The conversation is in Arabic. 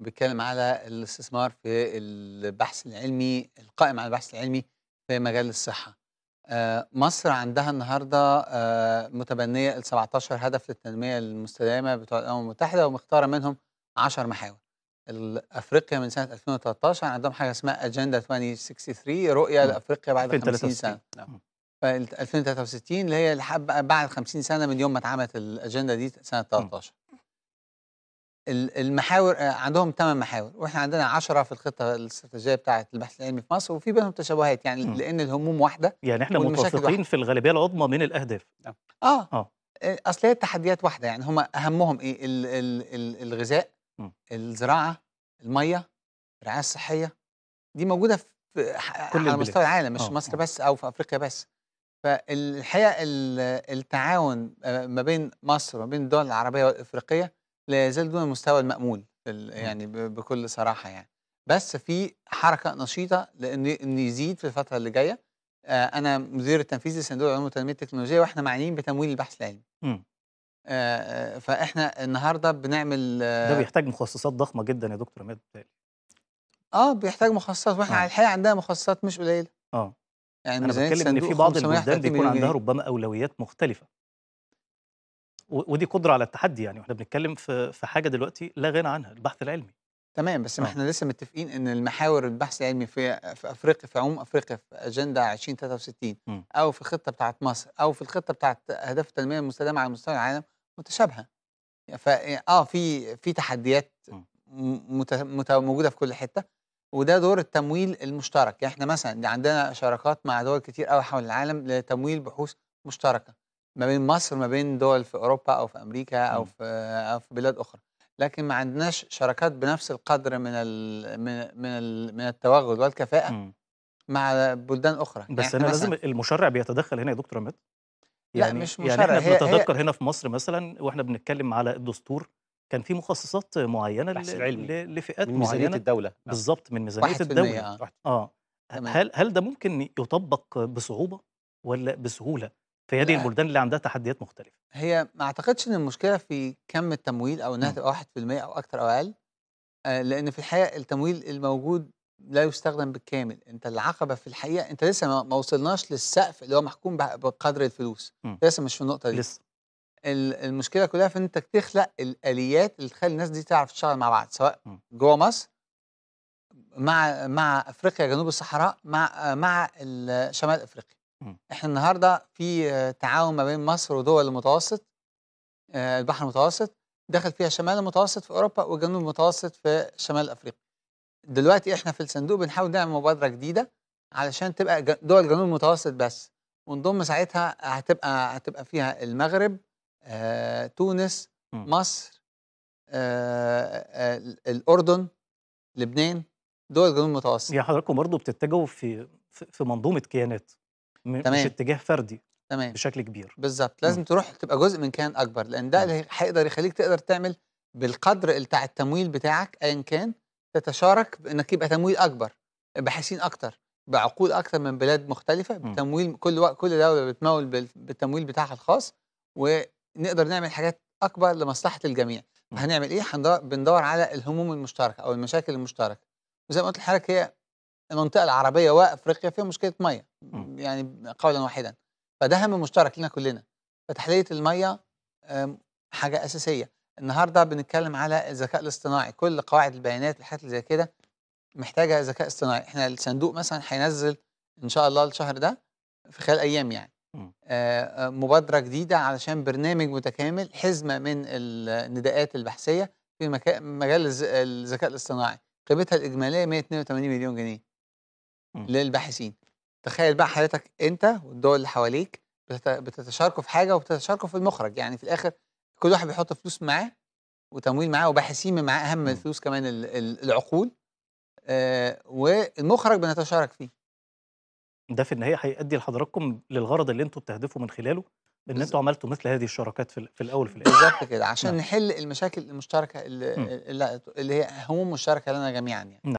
بيتكلم على الاستثمار في البحث العلمي القائم على البحث العلمي في مجال الصحة آه، مصر عندها النهاردة آه، متبنية ال 17 هدف للتنمية المستدامة بتوع الأمم المتحدة ومختارة منهم 10 محاور افريقيا من سنه 2013 عندهم حاجه اسمها اجندا 2063 رؤيه لافريقيا بعد 50 سنه نعم ف 2063 اللي هي بعد 50 سنه من يوم ما اتعملت الاجنده دي سنه 13 المحاور آه، عندهم ثمان محاور واحنا عندنا عشرة في الخطه الاستراتيجيه بتاعه البحث العلمي في مصر وفي بينهم تشابهات يعني م. لان الهموم واحده يعني احنا متفقين في الغالبيه العظمى من الاهداف نعم. آه. اه اه, اصل هي التحديات واحده يعني هم اهمهم ايه الـ الـ الـ الغذاء م. الزراعه الميه الرعايه الصحيه دي موجوده في كل على مستوى العالم مش أوه. مصر آه. بس او في افريقيا بس فالحقيقه التعاون ما بين مصر وما بين الدول العربيه والافريقيه لا يزال دون المستوى المأمول يعني بكل صراحة يعني بس في حركة نشيطة لأن يزيد في الفترة اللي جاية آه، أنا مدير التنفيذي لصندوق العلوم والتنمية التكنولوجية وإحنا معنيين بتمويل البحث العلمي آه، آه، فإحنا النهاردة بنعمل ده بيحتاج مخصصات ضخمة جدا يا دكتور عماد اه بيحتاج مخصصات واحنا على الحقيقه عندنا مخصصات مش قليله اه يعني انا بتكلم ان في بعض البلدان بيكون عندها ربما اولويات مختلفه ودي قدره على التحدي يعني واحنا بنتكلم في في حاجه دلوقتي لا غنى عنها البحث العلمي تمام بس ما آه. احنا لسه متفقين ان المحاور البحث العلمي في في افريقيا في عموم افريقيا في اجنده 2063 م. او في الخطه بتاعه مصر او في الخطه بتاعه اهداف التنميه المستدامه على مستوى العالم متشابهه فا اه في في تحديات مت... موجوده في كل حته وده دور التمويل المشترك يعني احنا مثلا عندنا شراكات مع دول كتير قوي حول العالم لتمويل بحوث مشتركه ما بين مصر ما بين دول في اوروبا او في امريكا او في او في بلاد اخرى لكن ما عندناش شراكات بنفس القدر من الـ من من, الـ من التواجد والكفاءه م. مع بلدان اخرى يعني بس يعني انا لازم المشرع بيتدخل هنا يا دكتور عماد يعني لا مش مشرع يعني احنا بنتذكر هي هنا في مصر مثلا واحنا بنتكلم على الدستور كان في مخصصات معينه لفئات من ميزانية معينه من الدوله آه. بالظبط من ميزانيه الدوله اه, آه. هل هل ده ممكن يطبق بصعوبه ولا بسهوله فهي دي البلدان اللي عندها تحديات مختلفه هي ما اعتقدش ان المشكله في كم التمويل او انها تبقى 1% او أكثر او اقل آه، لان في الحقيقه التمويل الموجود لا يستخدم بالكامل انت العقبه في الحقيقه انت لسه ما وصلناش للسقف اللي هو محكوم بقدر الفلوس م. لسه مش في النقطه دي لسه المشكله كلها في انك تخلق الاليات اللي تخلي الناس دي تعرف تشتغل مع بعض سواء جوه مصر مع مع افريقيا جنوب الصحراء مع مع شمال افريقيا احنا النهارده في آه، تعاون ما بين مصر ودول المتوسط آه، البحر المتوسط دخل فيها شمال المتوسط في اوروبا وجنوب المتوسط في شمال افريقيا دلوقتي احنا في الصندوق بنحاول نعمل مبادره جديده علشان تبقى دول جنوب المتوسط بس ونضم ساعتها هتبقى هتبقى فيها المغرب آه، تونس م. مصر آه، آه، الاردن لبنان دول جنوب المتوسط يعني حضراتكم برضه بتتجهوا في في منظومه كيانات تمام. مش اتجاه فردي تمام بشكل كبير بالظبط لازم م. تروح تبقى جزء من كيان اكبر لان ده اللي هيقدر يخليك تقدر تعمل بالقدر بتاع التمويل بتاعك ايا كان تتشارك بانك يبقى تمويل اكبر باحثين اكتر بعقود اكتر من بلاد مختلفه بتمويل كل وقت كل دوله بتمول بالتمويل بتاعها الخاص ونقدر نعمل حاجات اكبر لمصلحه الجميع هنعمل ايه بندور على الهموم المشتركه او المشاكل المشتركه وزي ما قلت لحضرتك هي المنطقه العربيه وافريقيا فيها مشكله ميه يعني قولا واحدا فده هم مشترك لنا كلنا فتحليه الميه حاجه اساسيه النهارده بنتكلم على الذكاء الاصطناعي كل قواعد البيانات الحاجات اللي زي كده محتاجه ذكاء اصطناعي احنا الصندوق مثلا هينزل ان شاء الله الشهر ده في خلال ايام يعني آه، آه، مبادره جديده علشان برنامج متكامل حزمه من النداءات البحثيه في مجال الذكاء الاصطناعي قيمتها الاجماليه 182 مليون جنيه إمم. للباحثين تخيل بقى حضرتك انت والدول اللي حواليك بتتشاركوا في حاجه وبتتشاركوا في المخرج يعني في الاخر كل واحد بيحط فلوس معاه وتمويل معاه وباحثين معاه اهم من إمم. الفلوس كمان العقول آه والمخرج بنتشارك فيه ده في النهايه هيؤدي لحضراتكم للغرض اللي انتم بتهدفوا من خلاله ان انتوا عملتوا مثل هذه الشراكات في الاول وفي الاخر بالظبط كده عشان نعم. نحل المشاكل المشتركه اللي, إمم. اللي هي هموم مشتركه لنا جميعا يعني نعم.